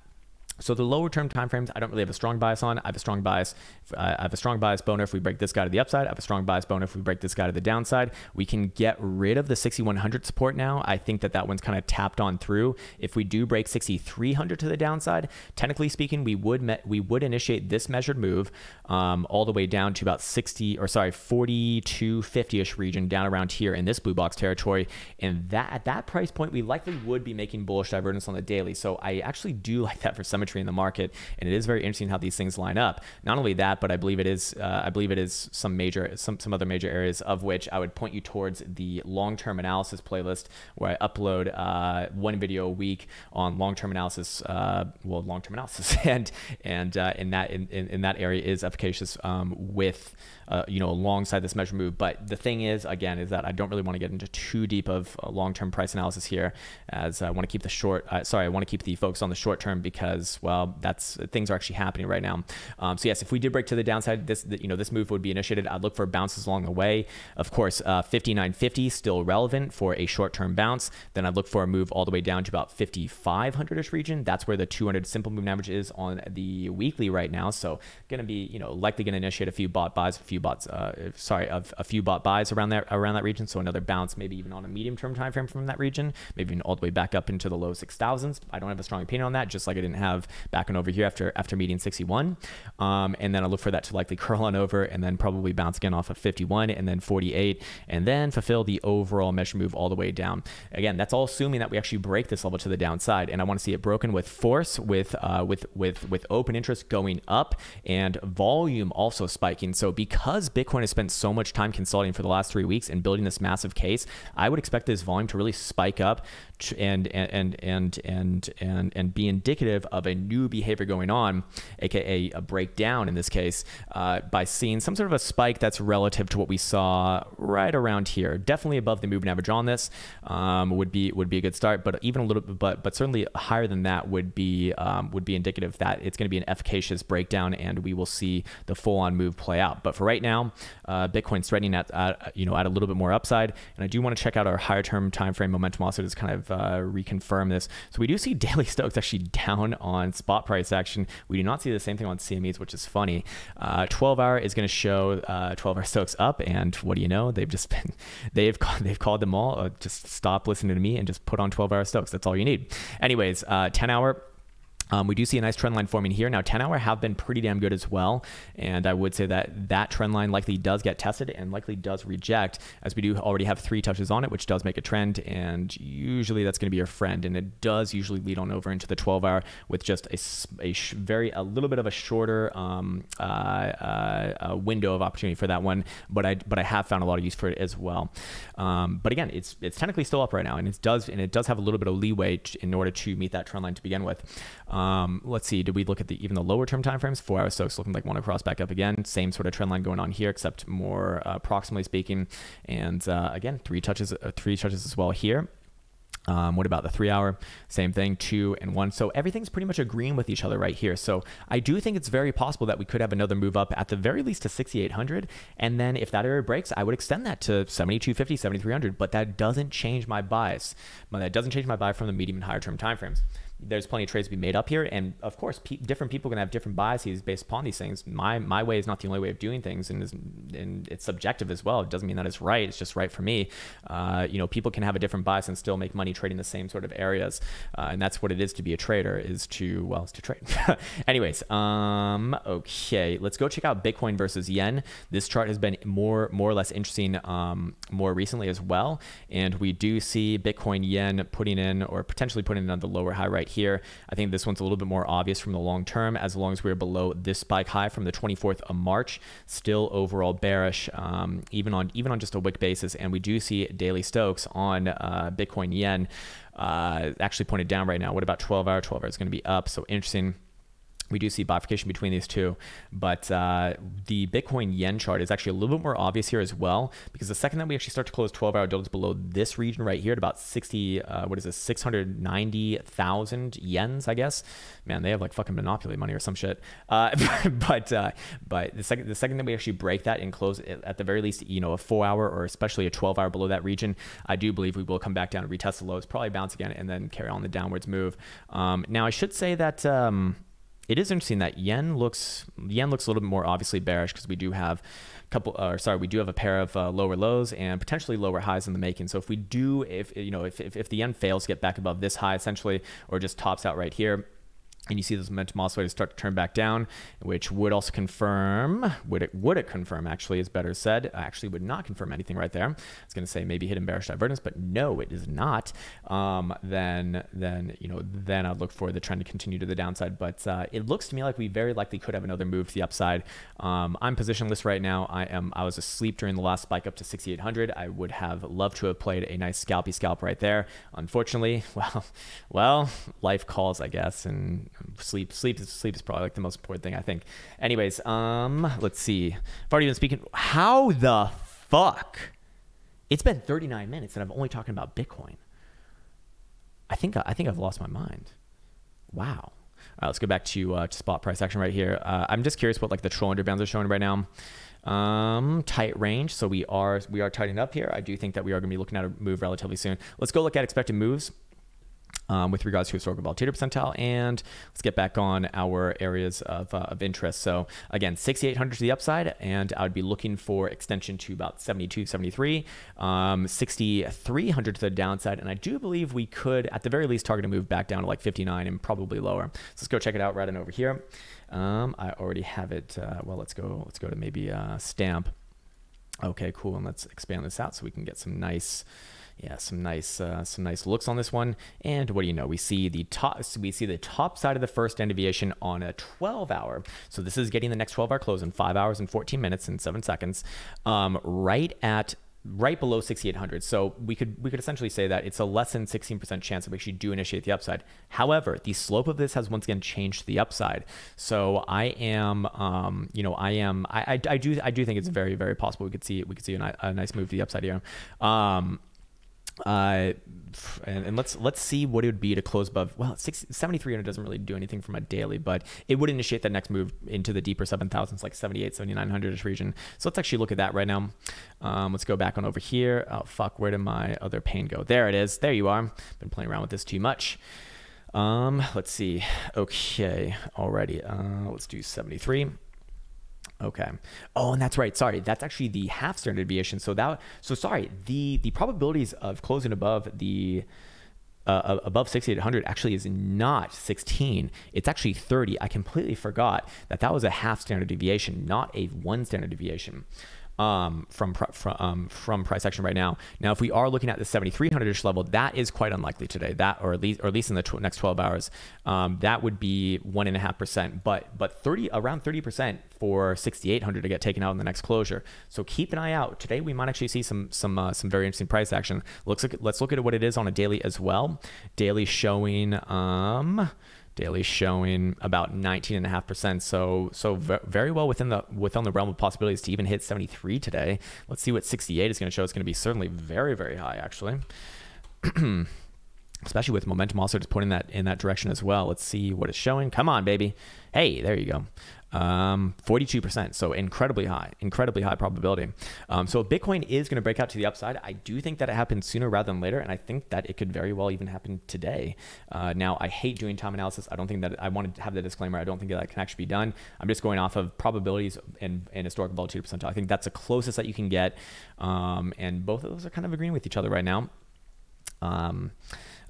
So the lower term timeframes, I don't really have a strong bias on. I have a strong bias. Uh, I have a strong bias boner if we break this guy to the upside. I have a strong bias boner if we break this guy to the downside. We can get rid of the 6100 support now. I think that that one's kind of tapped on through. If we do break 6300 to the downside, technically speaking, we would we would initiate this measured move um, all the way down to about 60 or sorry 4250 ish region down around here in this blue box territory. And that at that price point, we likely would be making bullish divergence on the daily. So I actually do [laughs] like that for some asymmetry in the market, and it is very interesting how these things line up. Not only that, but I believe it is uh, I believe it is some major some some other major areas of which I would point you towards the long term analysis playlist where I upload uh, one video a week on long term analysis, uh, well long term analysis, [laughs] and and uh, in that in, in, in, that area is efficacious um, with uh, you know, alongside this measure move. But the thing is, again, is that I don't really want to get into too deep of uh, long-term price analysis here, as I want to keep the short. Uh, sorry, I want to keep the focus on the short term because, well, that's things are actually happening right now. Um, so yes, if we did break to the downside, this you know this move would be initiated. I'd look for bounces along the way. Of course, uh, 59.50 still relevant for a short-term bounce. Then I'd look for a move all the way down to about 5500ish region. That's where the 200 simple moving average is on the weekly right now. So going to be you know likely going to initiate a few bought buys, a few few bots, uh, sorry, of a few bot buys around that around that region. So another bounce, maybe even on a medium term time frame from that region, maybe even all the way back up into the low six thousands. I don't have a strong opinion on that, just like I didn't have back and over here after after meeting sixty one, um, and then I look for that to likely [laughs] curl on over and then probably bounce again off of fifty one and then forty eight, and then fulfill the overall measure move all the way down. Again, that's all assuming that we actually break this level to the downside, and I want to see it broken with force, with uh, with with with open interest going up and volume also spiking. So because because Bitcoin has spent so much time consolidating for the last three weeks and building this massive case, I would expect this volume to really spike up and and and and and and be indicative of a new behavior going on, aka a breakdown in this case, uh, by seeing some sort of a spike that's relative to what we saw right around here. Definitely above the moving average on this um, would be would be a good start, but even a little but but certainly higher than that would be um, would be indicative that it's going to be an efficacious breakdown, and we will see the full on move play out. But for right now, uh, Bitcoin's threatening at, at you know at a little bit more upside, and I do want to check out our higher term time frame momentum also kind of uh, reconfirm this. So we do see [laughs] daily Stokes actually down on spot price action. We do not see the same thing on CMEs, which is funny. Uh, 12 hour is going to show uh, 12 hour Stokes up, and what do you know? They've just [laughs] been they've they've called them all. Uh, just stop listening to me and just put on 12 hour Stokes. That's all you need. Anyways, uh, 10 hour um, we do see a nice trend line forming here. Now, 10 hour have been pretty damn good as well. And I would say that that trend line likely does get tested and likely does reject, as we do already have three touches on it, which does make a trend. And usually that's going to be your friend. And it does usually lead on over into the 12 hour with just a, a very, a little bit of a shorter um, uh, uh, uh, window of opportunity for that one. But I, but I have found a lot of use for it as well. Um, but again, it's, it's technically still up right now. And it does, and it does have a little bit of leeway in order to meet that trend line to begin with. Um, let's see. Did we look at the even the lower term timeframes? Four hour it's looking like one across back up again. Same sort of trend line going on here, except more uh, approximately speaking. And uh, again, three touches, uh, three touches as well here. Um, what about the three hour? Same thing, two and one. So everything's pretty much agreeing with each other right here. So I do think it's very possible that we could have another move up at the very least to 6,800. And then if that area breaks, I would extend that to 7,250, 7,300. But that doesn't change my bias. That doesn't change my buy from the medium and higher term timeframes there's plenty of trades to be made up here. And of course, pe- different people can have different biases based upon these things. My my way is not the only way of doing things, and, is, and it's subjective as well. It doesn't mean that it's right. It's just right for me. Uh, you know, people can have a different bias and still make money trading the same sort of areas, uh, and that's what it is to be a trader is to well, is to trade. [laughs] Anyways, um, okay, let's go check out Bitcoin versus Yen. This chart has been more more or less interesting um, more recently as well, and we do see Bitcoin Yen putting in or potentially putting in on the lower high right right here. I think this one's a little bit more obvious from the long term as long as we're below this spike high from the 24th of March, still overall bearish, um, even on even on just a wick basis. And we do see daily Stokes on uh, Bitcoin Yen uh, actually pointed down right now. What about 12 hour? 12 hour is going to be up. So interesting we do see bifurcation between these two. But uh, the Bitcoin yen chart is actually a little bit more obvious here as well, because the second that we actually start to close 12 hour domes below this region right here at about 60, uh, what is this, 690,000 yens, I guess. Man, they have like fucking monopoly money or some shit. Uh, [laughs] but uh, but the second the second that we actually break that and close it, at the very least, you know, a four hour or especially a 12 hour below that region, I do believe we will come back down and retest the lows, probably bounce again, and then carry on the downwards move. Um, now, I should say that. Um, it is interesting that yen looks yen looks a little bit more obviously bearish because we do have a couple or uh, sorry we do have a pair of uh, lower lows and potentially lower highs in the making so if we do if you know if, if, if the yen fails to get back above this high essentially or just tops out right here and you see those momentum oscillators start to turn back down, which would also confirm, would it, would it confirm actually is better said, uh, actually would not confirm anything right there. It's gonna say maybe hit bearish divergence, but no, it is not. Um, then, then, you know, then I'd look for the trend to continue to the downside. But uh, it looks to me like we very likely could have another move to the upside. Um, I'm positionless right now. I am, I was asleep during the last spike up to 6,800. I would have loved to have played a nice scalpy scalp right there. Unfortunately, [laughs] well, well, life calls, I guess. And sleep sleep sleep is probably like the most important thing i think anyways um let's see i've already been speaking how the fuck it's been 39 minutes and i'm only talking about bitcoin i think i think i've lost my mind wow All let's go back to, uh, to spot price action right here uh, i'm just curious what like the troll underbounds are showing right now um, tight range. So we are we are tightening up here. I do think that we are going to be looking at a move relatively soon. Let's go look at expected moves um, with regards to historical volatility percentile. And let's get back on our areas of, uh, of interest. So again, 6,800 to the upside, and I would be looking for extension to about 72, 73, um, 6,300 to the downside. And I do believe we could, at the very least, target a move back down to like 59 and probably lower. So let's go check it out right in over here. Um, I already have it. Uh, well, let's go, let's go to maybe uh, stamp. Okay, cool. And let's expand this out so we can get some nice, yeah, some nice uh, some nice looks on this one. And what do you know? We see the top we see the top side of the first end deviation on a 12 hour. So this is getting the next 12 hour close in five hours and 14 minutes and seven seconds, um, right at right below 6800 so we could we could essentially say that it's a less than 16% chance that we actually do initiate the upside however the slope of this has once again changed to the upside so i am um you know i am i i, I do i do think it's very very possible we could see we could see a, a nice move to the upside here um uh, and, and, let's let's see what it would be to close above. Well, 7,300 doesn't really do anything from a daily, but it would initiate that next move into the deeper 7,000s, like 78, 7,900ish region. So let's actually look at that right now. Um, let's go back on over here. Oh fuck, where did my other pane go? There it is. There you are. Been playing around with this too much. Um, let's see. Okay, already. Uh, let's do 73. Okay. Oh, and that's right. Sorry, that's actually the half standard deviation. So that so sorry, the the probabilities of closing above the uh, uh above 6800 actually is not 16 it's actually 30 i completely forgot that that was a half standard deviation not a one standard deviation um, from from um, from price action right now. Now, if we are looking at the 7,300ish level, that is quite unlikely today. That or at least or at least in the tw next 12 hours, um, that would be one and a half percent. But but 30 around 30 percent for 6,800 to get taken out in the next closure. So keep an eye out. Today we might actually see some some uh, some very interesting price action. Looks like let's look at what it is on a daily as well. Daily showing. Um, daily showing about 19.5%. So so very well within the within the realm of possibilities to even hit 73 today. Let's see what 68 is going to show. It's going to be certainly very very high actually. [clears throat] Especially with momentum also just pointing that in that direction as well. Let's see what it's showing. Come on, baby. Hey, there you go um, 42%. So incredibly high, incredibly high probability. Um, so Bitcoin is going to break out to the upside. I do think that it happens sooner rather than later. And I think that it could very well even happen today. Uh, now, I hate doing time analysis. I don't think that I want to have the disclaimer. I don't think that can actually be done. I'm just going off of probabilities and, and historical volatility percentile. I think that's the closest that you can get. Um, and both of those are kind of agreeing with each other right now. Um,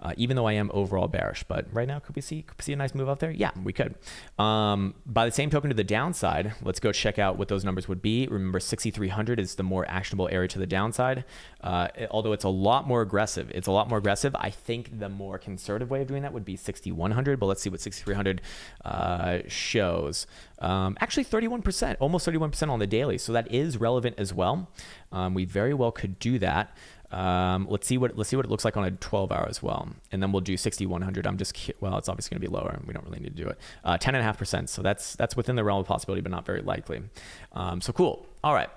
uh, even though I am overall bearish. But right now, could we see could we see a nice move up there? Yeah, we could. Um, by the same token, to the downside, let's go check out what those numbers would be. Remember, 6,300 is the more actionable area to the downside. Uh, it, although it's a lot more aggressive, it's a lot more aggressive. I think the more conservative way of doing that would be 6,100. But let's see what 6,300 uh, shows. Um, actually, 31%, almost 31% on the daily. So that is relevant as well. Um, we very well could do that. Um, let's see what let's see what it looks like on a 12 hour as well, and then we'll do 6100. I'm just well, it's obviously going to be lower, and we don't really need to do it. Uh, 10 and a half percent. So that's that's within the realm of possibility, but not very likely. Um, so cool. All right.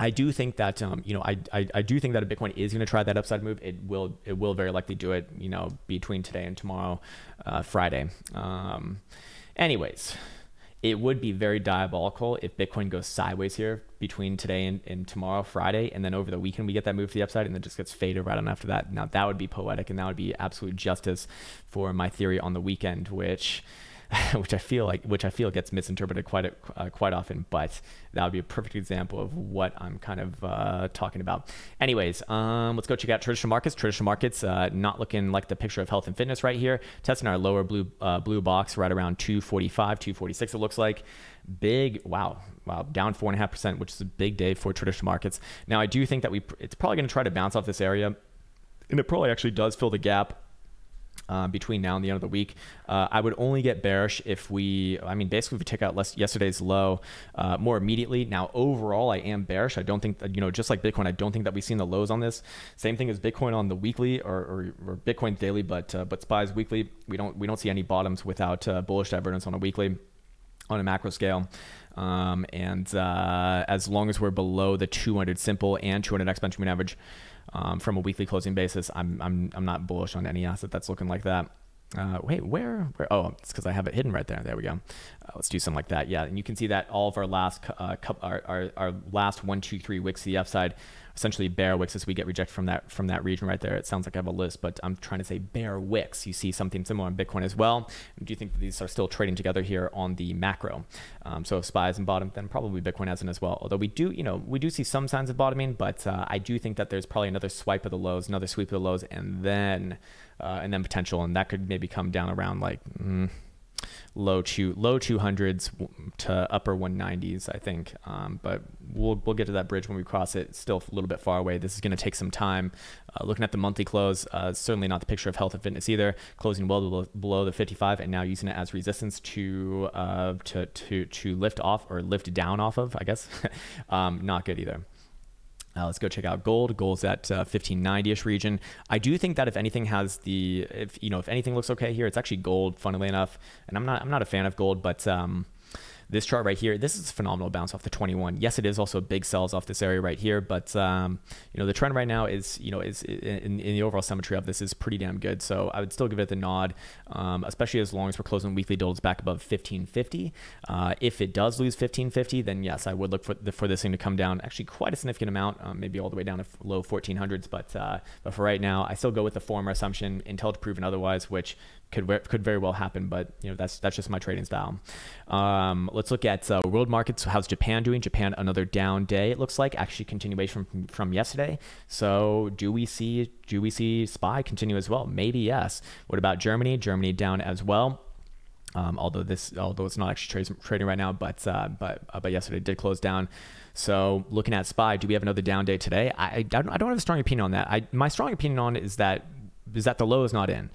I do think that um, you know I, I, I do think that a Bitcoin is going to try that upside move. It will it will very likely do it. You know between today and tomorrow, uh, Friday. Um, anyways it would be very diabolical if Bitcoin goes sideways here between today and, and, tomorrow, Friday, and then over the weekend we get that move to the upside and then just gets faded right on after that. Now that would be poetic and that would be absolute justice for my theory on the weekend, which [laughs] which I feel like which I feel gets misinterpreted quite a, uh, quite often. But that would be a perfect example of what I'm kind of uh, talking about. Anyways, um, let's go check out traditional markets. Traditional markets uh, not looking like the picture of health and fitness right here. Testing our lower blue uh, blue box right around 245, 246. It looks like big wow wow down four and a half percent which is a big day for traditional markets now i do think that we it's probably going to try to bounce off this area and it probably actually does fill the gap uh, between now and the end of the week. Uh, I would only get bearish if we, I mean, basically if we take out less, yesterday's low uh, more immediately. Now, overall, I am bearish. I don't think that, you know, just like Bitcoin, I don't think that we've seen the lows on this. Same thing as Bitcoin on the weekly or, or, or Bitcoin daily, but uh, but spies weekly. We don't we don't see any bottoms without uh, bullish divergence on a weekly, on a macro scale. Um, and uh, as long as we're below the 200 simple and 200 exponential mean average, um, from a weekly closing basis, I'm, I'm, I'm not bullish on any asset that's looking like that. Uh, wait, where, where? Oh, it's because I have it hidden right there. There we go. Uh, let's do something like that. Yeah, and you can see that all of our last, uh, our, our, our last one, two, three wicks to the upside essentially bear wicks as we get rejected from that from that region right there. It sounds like I have a list, but I'm trying to say bear wicks. You see something similar on Bitcoin as well. Do you think that these are still trading together here on the macro? Um, so if SPY and bottom, then probably Bitcoin hasn't as well. Although we do, you know, we do see some signs of bottoming, but uh, I do think that there's probably another swipe of the lows, another sweep of the lows, and then uh, and then potential, and that could maybe come down around like. Mm, low two low 200s to upper 190s i think um, but we'll, we'll get to that bridge when we cross it still a little bit far away this is going to take some time uh, looking at the monthly close uh, certainly not the picture of health and fitness either closing well below, below the 55 and now using it as resistance to uh, to to to lift off or lift down off of i guess [laughs] um, not good either uh, let's go check out gold. Gold's at uh, 1590-ish region. I do think that if anything has the, if you know, if anything looks okay here, it's actually gold. Funnily enough, and I'm not, I'm not a fan of gold, but um, this chart right here, this is a phenomenal bounce off the 21. Yes, it is also big sells off this area right here, but um, you know the trend right now is you know is in, in, the overall symmetry of this is pretty damn good. So I would still give it the nod, um, especially as long as we're closing weekly dolds back above 1550. Uh, if it does lose 1550, then yes, I would look for the, for this thing to come down actually quite a significant amount, um, maybe all the way down to low 1400s. But uh, but for right now, I still go with the former assumption until proven otherwise, which could could very well happen, but you know that's that's just my trading style. Um, let's look at uh, world markets. how's Japan doing? Japan another down day. It looks like actually continuation from from yesterday. So do we see do we see SPY continue as well? Maybe yes. What about Germany? Germany down as well. Um, although this although it's not actually trading trading right now, but uh, but uh, but yesterday did close down. So looking at SPY, do we have another down day today? I I don't, I don't have a strong opinion on that. I my strong opinion on it is that is that the low is not in.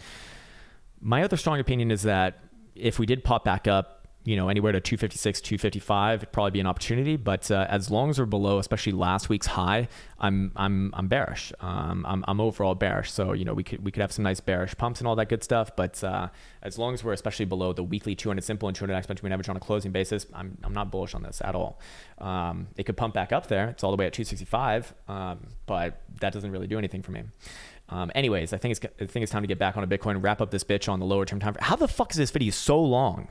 My other strong opinion is that if we did pop back up, you know anywhere to 256 255 it'd probably be an opportunity but uh, as long as we're below especially last week's high i'm i'm i'm bearish um, I'm, I'm overall bearish so you know we could we could have some nice bearish pumps and all that good stuff but uh, as long as we're especially below the weekly 200 simple and 200 exponential moving average on a closing basis i'm, I'm not bullish on this at all um, it could pump back up there it's all the way at 265 um, but that doesn't really do anything for me um, anyways, I think it's I think it's time to get back on a Bitcoin, wrap up this bitch on the lower term time. How the fuck is this video so long?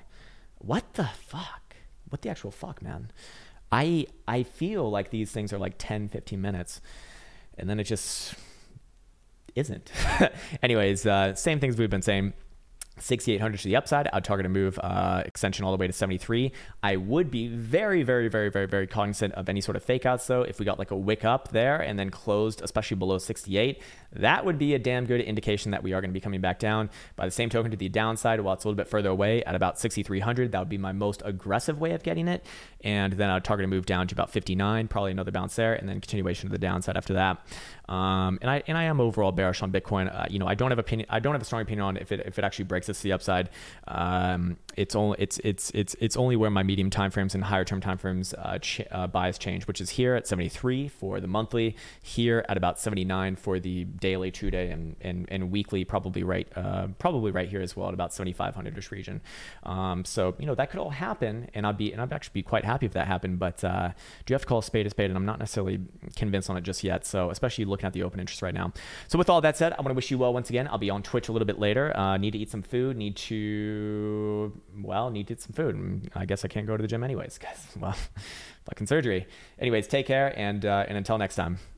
what the fuck? What the actual fuck, man? I I feel like these things are like 10, 15 minutes, and then it just isn't. [laughs] Anyways, uh, same things we've been saying. 6,800 to the upside. I'd target a move uh, extension all the way to 73. I would be very, very, very, very, very cognizant of any sort of fake outs though. If we got like a wick up there and then closed, especially below 68, that would be a damn good indication that we are going to be coming back down. By the same token, to the downside, while it's a little bit further away at about 6,300, that would be my most aggressive way of getting it. And then I'd target a move down to about 59, probably another bounce there, and then continuation of the downside after that. Um, and I and I am overall bearish on Bitcoin. Uh, you know, I don't have opinion. I don't have a strong opinion on if it if it actually breaks us to the upside. Um, it's only it's it's it's it's only where my medium timeframes and higher term timeframes uh, ch- uh, bias change, which is here at 73 for the monthly, here at about 79 for the daily, two day, and and and weekly, probably right uh, probably right here as well at about 7500 ish region. Um, so you know that could all happen, and I'd be and I'd actually be quite happy if that happened. But uh, do you have to call a spade a spade? And I'm not necessarily convinced on it just yet. So especially looking at the open interest right now. So with all that said, I want to wish you well once again. I'll be on Twitch a little bit later. Uh, need to eat some food. Need to, well, need to eat some food. Mm, I guess I can't go to the gym anyways, guys. Well, [laughs] fucking surgery. Anyways, take care and uh, and until next time.